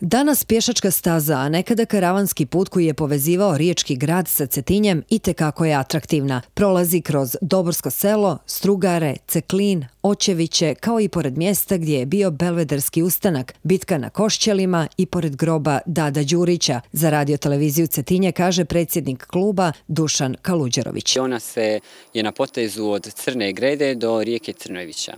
Danas pješačka staza, a nekada karavanski put koji je povezivao Riječki grad sa Cetinjem i tekako je atraktivna. Prolazi kroz Doborsko selo, Strugare, Ceklin, Očeviće, kao i pored mjesta gdje je bio Belvederski ustanak, bitka na Košćelima i pored groba Dada Đurića. Za radio televiziju Cetinje kaže predsjednik kluba Dušan Kaluđerović. Ona se je na potezu od Crne Grede do rijeke Crnojevića.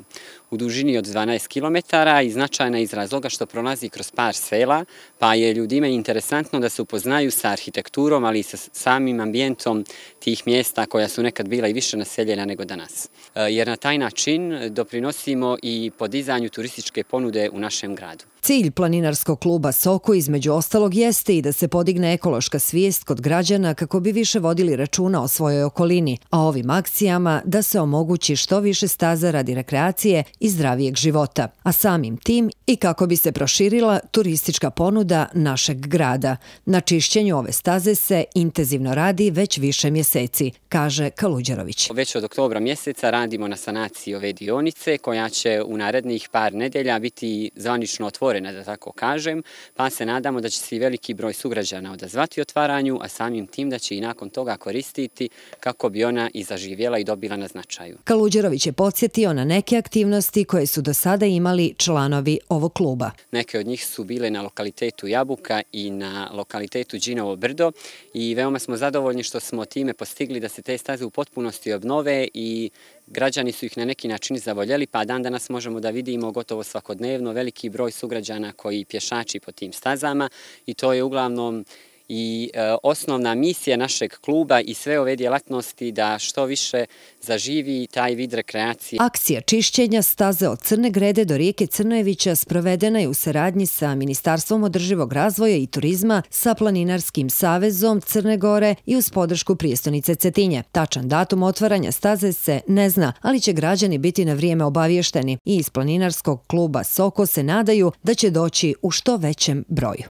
U dužini od 12 km i značajna iz razloga što prolazi kroz par sela, pa je ljudima interesantno da se upoznaju sa arhitekturom, ali i sa samim ambijentom tih mjesta koja su nekad bila i više naseljena nego danas. E, jer na taj način doprinosimo i podizanju turističke ponude u našem gradu. Cilj Planinarskog kluba Soko između ostalog jeste i da se podigne ekološka svijest kod građana kako bi više vodili računa o svojoj okolini, a ovim akcijama da se omogući što više staza radi rekreacije i zdravijeg života, a samim tim i kako bi se proširila turistička ponuda našeg grada. Na čišćenju ove staze se intenzivno radi već više mjeseci, kaže Kaluđerović. Već od oktobra mjeseca radimo na sanaciji ove dionice, radionice koja će u narednih par nedelja biti zvanično otvorena, da tako kažem, pa se nadamo da će se i veliki broj sugrađana odazvati otvaranju, a samim tim da će i nakon toga koristiti kako bi ona i zaživjela i dobila na značaju. Kaluđerović je podsjetio na neke aktivnosti koje su do sada imali članovi ovog kluba. Neke od njih su bile na lokalitetu Jabuka i na lokalitetu Đinovo Brdo i veoma smo zadovoljni što smo time postigli da se te staze u potpunosti obnove i Građani su ih na neki način zavoljeli, pa dan danas možemo da vidimo gotovo svakodnevno veliki broj sugrađana koji pješači po tim stazama i to je uglavnom i e, osnovna misija našeg kluba i sve ove djelatnosti da što više zaživi taj vid rekreacije. Akcija čišćenja staze od Crne Grede do rijeke Crnojevića sprovedena je u saradnji sa Ministarstvom održivog razvoja i turizma sa Planinarskim savezom Crne Gore i uz podršku prijestonice Cetinje. Tačan datum otvaranja staze se ne zna, ali će građani biti na vrijeme obavješteni i iz Planinarskog kluba Soko se nadaju da će doći u što većem broju.